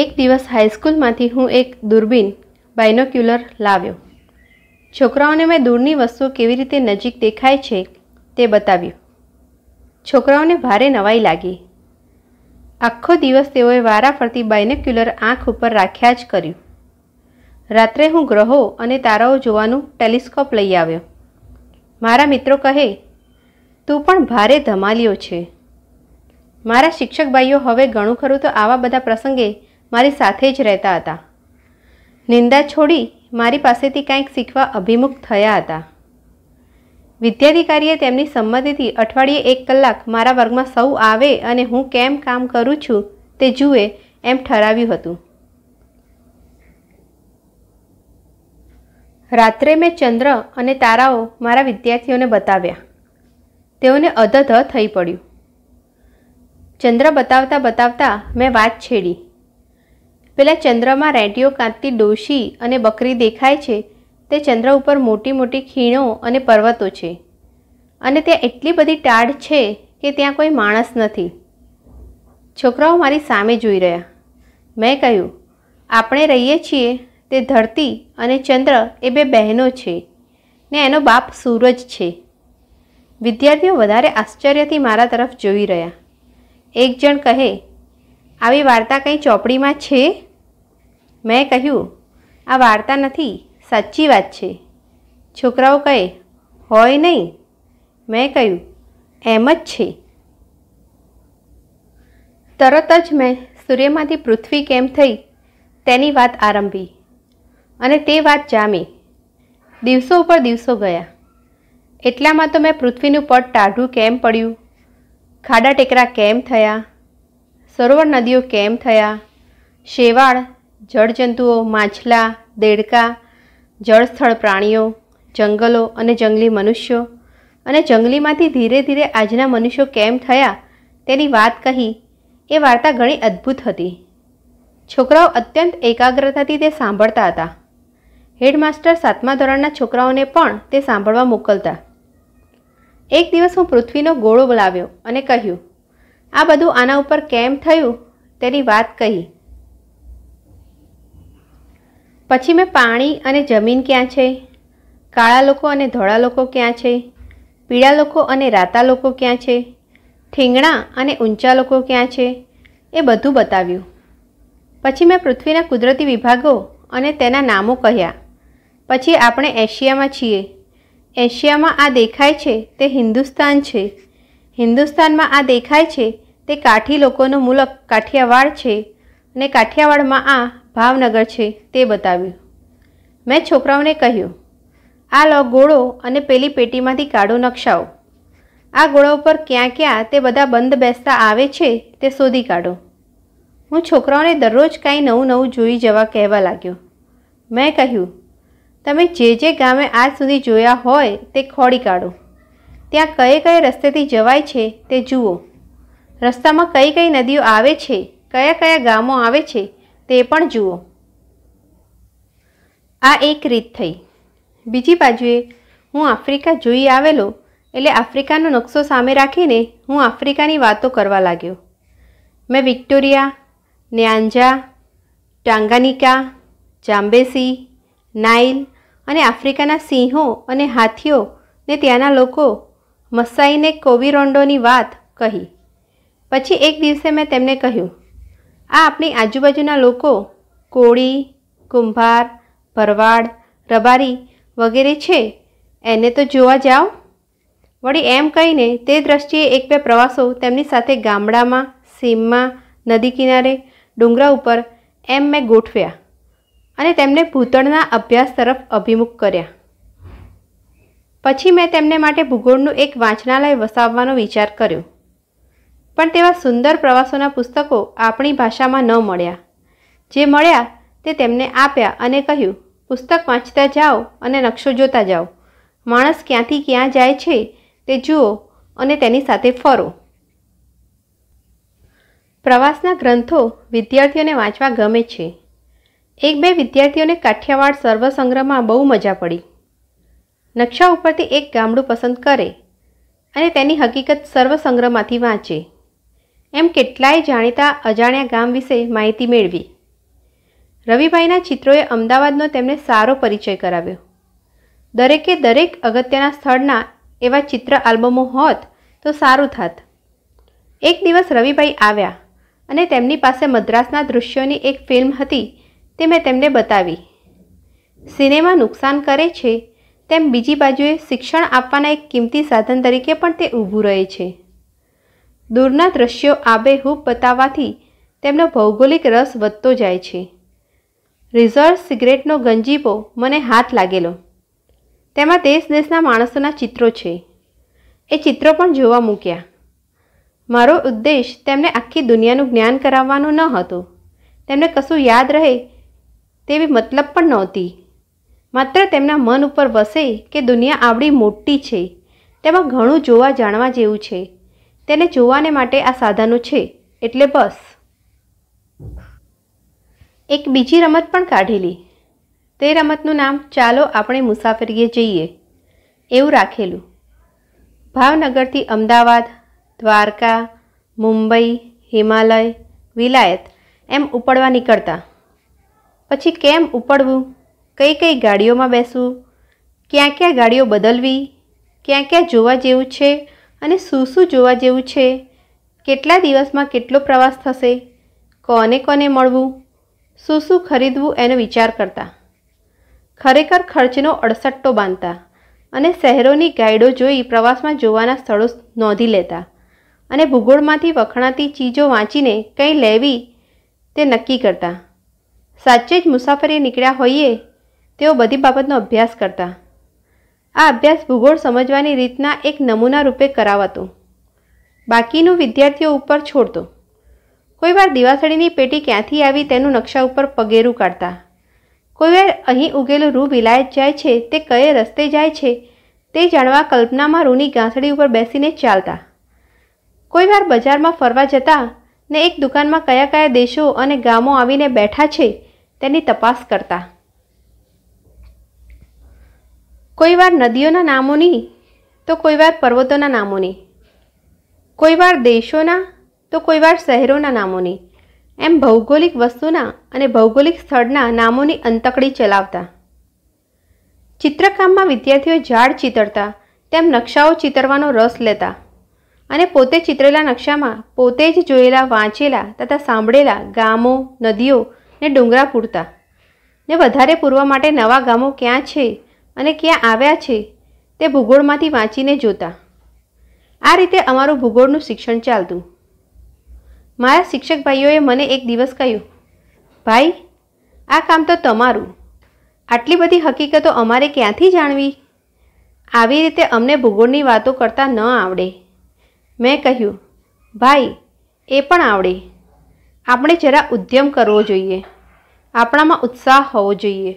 એક દિવસ હાઈસ્કૂલમાંથી હું એક દૂરબીન બાયનોક્યુલર લાવ્યો છોકરાઓને મેં દૂરની વસ્તુઓ કેવી રીતે નજીક દેખાય છે તે બતાવ્યું છોકરાઓને ભારે નવાઈ લાગી આખો દિવસ તેઓએ વારા ફરતી બાયનોક્યુલર આંખ ઉપર રાખ્યા જ કર્યું રાત્રે હું ગ્રહો અને તારાઓ જોવાનું ટેલિસ્કોપ લઈ આવ્યો મારા મિત્રો કહે તું પણ ભારે ધમાલ્યો છે મારા શિક્ષક ભાઈઓ હવે ઘણું ખરું તો આવા બધા પ્રસંગે મારી સાથે જ રહેતા હતા નિંદા છોડી મારી પાસેથી કાંઈક શીખવા અભિમુખ થયા હતા વિદ્યાધિકારીએ તેમની સંમતિથી અઠવાડિયે એક કલાક મારા વર્ગમાં સૌ આવે અને હું કેમ કામ કરું છું તે જુએ એમ ઠરાવ્યું હતું રાત્રે મેં ચંદ્ર અને તારાઓ મારા વિદ્યાર્થીઓને બતાવ્યા તેઓને અધધ થઈ પડ્યું ચંદ્ર બતાવતા બતાવતા મેં વાત છેડી પેલા ચંદ્રમાં રેંટીઓ કાંતતી ડોશી અને બકરી દેખાય છે તે ચંદ્ર ઉપર મોટી મોટી ખીણો અને પર્વતો છે અને ત્યાં એટલી બધી ટાઢ છે કે ત્યાં કોઈ માણસ નથી છોકરાઓ મારી સામે જોઈ રહ્યા મેં કહ્યું આપણે રહીએ છીએ તે ધરતી અને ચંદ્ર એ બે બહેનો છે ને એનો બાપ સૂરજ છે વિદ્યાર્થીઓ વધારે આશ્ચર્યથી મારા તરફ જોઈ રહ્યા એક જણ કહે આવી વાર્તા કંઈ ચોપડીમાં છે મેં કહ્યું આ વાર્તા નથી સાચી વાત છે છોકરાઓ કહે હોય નહીં મેં કહ્યું એમ જ છે તરત જ મેં સૂર્યમાંથી પૃથ્વી કેમ થઈ તેની વાત આરંભી અને તે વાત જામી દિવસો ઉપર દિવસો ગયા એટલામાં તો મેં પૃથ્વીનું પટ ટાઢું કેમ પડ્યું ખાડા ટેકરા કેમ થયા સરોવર નદીઓ કેમ થયા શેવાળ જળજંતુઓ માછલા દેડકા જળસ્થળ પ્રાણીઓ જંગલો અને જંગલી મનુષ્યો અને જંગલીમાંથી ધીરે ધીરે આજના મનુષ્યો કેમ થયા તેની વાત કહી એ વાર્તા ઘણી અદ્ભુત હતી છોકરાઓ અત્યંત એકાગ્રતાથી તે સાંભળતા હતા હેડમાસ્ટર સાતમા ધોરણના છોકરાઓને પણ તે સાંભળવા મોકલતા એક દિવસ હું પૃથ્વીનો ગોળો બોલાવ્યો અને કહ્યું આ બધું આના ઉપર કેમ થયું તેની વાત કહી પછી મેં પાણી અને જમીન ક્યાં છે કાળા લોકો અને ધોળા લોકો ક્યાં છે પીળા લોકો અને રાતા લોકો ક્યાં છે ઠીંગણા અને ઊંચા લોકો ક્યાં છે એ બધું બતાવ્યું પછી મેં પૃથ્વીના કુદરતી વિભાગો અને તેના નામો કહ્યા પછી આપણે એશિયામાં છીએ એશિયામાં આ દેખાય છે તે હિન્દુસ્તાન છે હિન્દુસ્તાનમાં આ દેખાય છે તે કાઠી લોકોનો મૂલક કાઠિયાવાડ છે અને કાઠિયાવાડમાં આ ભાવનગર છે તે બતાવ્યું મેં છોકરાઓને કહ્યું આ લો ગોળો અને પેલી પેટીમાંથી કાઢો નકશાઓ આ ગોળા ઉપર ક્યાં ક્યાં તે બધા બંધ બેસતા આવે છે તે શોધી કાઢો હું છોકરાઓને દરરોજ કાંઈ નવું નવું જોઈ જવા કહેવા લાગ્યો મેં કહ્યું તમે જે જે ગામે આજ સુધી જોયા હોય તે ખોડી કાઢો ત્યાં કયે કયે રસ્તેથી જવાય છે તે જુઓ રસ્તામાં કઈ કઈ નદીઓ આવે છે કયા કયા ગામો આવે છે તે પણ જુઓ આ એક રીત થઈ બીજી બાજુએ હું આફ્રિકા જોઈ આવેલો એટલે આફ્રિકાનો નકશો સામે રાખીને હું આફ્રિકાની વાતો કરવા લાગ્યો મેં વિક્ટોરિયા ન્યાંજા ટાંગાનિકા જાંબેસી નાઇલ અને આફ્રિકાના સિંહો અને હાથીઓ ને ત્યાંના લોકો મસાઈને કોબીરોન્ડોની વાત કહી પછી એક દિવસે મેં તેમને કહ્યું આ આપણી આજુબાજુના લોકો કોળી કુંભાર ભરવાડ રબારી વગેરે છે એને તો જોવા જાઓ વળી એમ કહીને તે દ્રષ્ટિએ એક બે પ્રવાસો તેમની સાથે ગામડામાં સીમમાં નદી કિનારે ડુંગરા ઉપર એમ મેં ગોઠવ્યા અને તેમને ભૂતળના અભ્યાસ તરફ અભિમુખ કર્યા પછી મેં તેમને માટે ભૂગોળનું એક વાંચનાલય વસાવવાનો વિચાર કર્યો પણ તેવા સુંદર પ્રવાસોના પુસ્તકો આપણી ભાષામાં ન મળ્યા જે મળ્યા તે તેમને આપ્યા અને કહ્યું પુસ્તક વાંચતા જાઓ અને નકશો જોતા જાઓ માણસ ક્યાંથી ક્યાં જાય છે તે જુઓ અને તેની સાથે ફરો પ્રવાસના ગ્રંથો વિદ્યાર્થીઓને વાંચવા ગમે છે એક બે વિદ્યાર્થીઓને કાઠિયાવાડ સર્વસંગ્રહમાં બહુ મજા પડી નકશા ઉપરથી એક ગામડું પસંદ કરે અને તેની હકીકત સર્વસંગ્રહમાંથી વાંચે એમ કેટલાય જાણીતા અજાણ્યા ગામ વિશે માહિતી મેળવી રવિભાઈના ચિત્રોએ અમદાવાદનો તેમને સારો પરિચય કરાવ્યો દરેકે દરેક અગત્યના સ્થળના એવા ચિત્ર આલ્બમો હોત તો સારું થાત એક દિવસ રવિભાઈ આવ્યા અને તેમની પાસે મદ્રાસના દૃશ્યોની એક ફિલ્મ હતી તે મેં તેમને બતાવી સિનેમા નુકસાન કરે છે તેમ બીજી બાજુએ શિક્ષણ આપવાના એક કિંમતી સાધન તરીકે પણ તે ઊભું રહે છે દૂરના દ્રશ્યો આબેહૂબ બતાવવાથી તેમનો ભૌગોલિક રસ વધતો જાય છે રિઝર્વ સિગરેટનો ગંજીપો મને હાથ લાગેલો તેમાં દેશ દેશના માણસોના ચિત્રો છે એ ચિત્રો પણ જોવા મૂક્યા મારો ઉદ્દેશ તેમને આખી દુનિયાનું જ્ઞાન કરાવવાનો ન હતો તેમને કશું યાદ રહે તેવી મતલબ પણ નહોતી માત્ર તેમના મન ઉપર વસે કે દુનિયા આવડી મોટી છે તેમાં ઘણું જોવા જાણવા જેવું છે તેને જોવાને માટે આ સાધનો છે એટલે બસ એક બીજી રમત પણ કાઢેલી તે રમતનું નામ ચાલો આપણે મુસાફરીએ જઈએ એવું રાખેલું ભાવનગરથી અમદાવાદ દ્વારકા મુંબઈ હિમાલય વિલાયત એમ ઉપડવા નીકળતા પછી કેમ ઉપડવું કઈ કઈ ગાડીઓમાં બેસવું ક્યાં ક્યાં ગાડીઓ બદલવી ક્યાં ક્યાં જોવા જેવું છે અને શું શું જોવા જેવું છે કેટલા દિવસમાં કેટલો પ્રવાસ થશે કોને કોને મળવું શું શું ખરીદવું એનો વિચાર કરતા ખરેખર ખર્ચનો અડસટ્ટો બાંધતા અને શહેરોની ગાઈડો જોઈ પ્રવાસમાં જોવાના સ્થળો નોંધી લેતા અને ભૂગોળમાંથી વખણાતી ચીજો વાંચીને કંઈ લેવી તે નક્કી કરતા સાચે જ મુસાફરી નીકળ્યા હોઈએ તેઓ બધી બાબતનો અભ્યાસ કરતા આ અભ્યાસ ભૂગોળ સમજવાની રીતના એક નમૂના રૂપે કરાવાતો બાકીનું વિદ્યાર્થીઓ ઉપર છોડતો કોઈ વાર દિવાસળીની પેટી ક્યાંથી આવી તેનું નકશા ઉપર પગેરું કાઢતા કોઈ વાર અહીં ઉગેલું રૂ વિલાયત જાય છે તે કયે રસ્તે જાય છે તે જાણવા કલ્પનામાં રૂની ગાંસડી ઉપર બેસીને ચાલતા કોઈ વાર બજારમાં ફરવા જતા ને એક દુકાનમાં કયા કયા દેશો અને ગામો આવીને બેઠા છે તેની તપાસ કરતા કોઈ વાર નદીઓના નામોની તો કોઈ વાર પર્વતોના નામોની કોઈ વાર દેશોના તો કોઈ વાર શહેરોના નામોની એમ ભૌગોલિક વસ્તુના અને ભૌગોલિક સ્થળના નામોની અંતકડી ચલાવતા ચિત્રકામમાં વિદ્યાર્થીઓ ઝાડ ચિતરતા તેમ નકશાઓ ચિતરવાનો રસ લેતા અને પોતે ચિતરેલા નકશામાં પોતે જ જોયેલા વાંચેલા તથા સાંભળેલા ગામો નદીઓ ને ડુંગરા પૂરતા ને વધારે પૂરવા માટે નવા ગામો ક્યાં છે અને ક્યાં આવ્યા છે તે ભૂગોળમાંથી વાંચીને જોતા આ રીતે અમારું ભૂગોળનું શિક્ષણ ચાલતું મારા શિક્ષક ભાઈઓએ મને એક દિવસ કહ્યું ભાઈ આ કામ તો તમારું આટલી બધી હકીકતો અમારે ક્યાંથી જાણવી આવી રીતે અમને ભૂગોળની વાતો કરતા ન આવડે મેં કહ્યું ભાઈ એ પણ આવડે આપણે જરા ઉદ્યમ કરવો જોઈએ આપણામાં ઉત્સાહ હોવો જોઈએ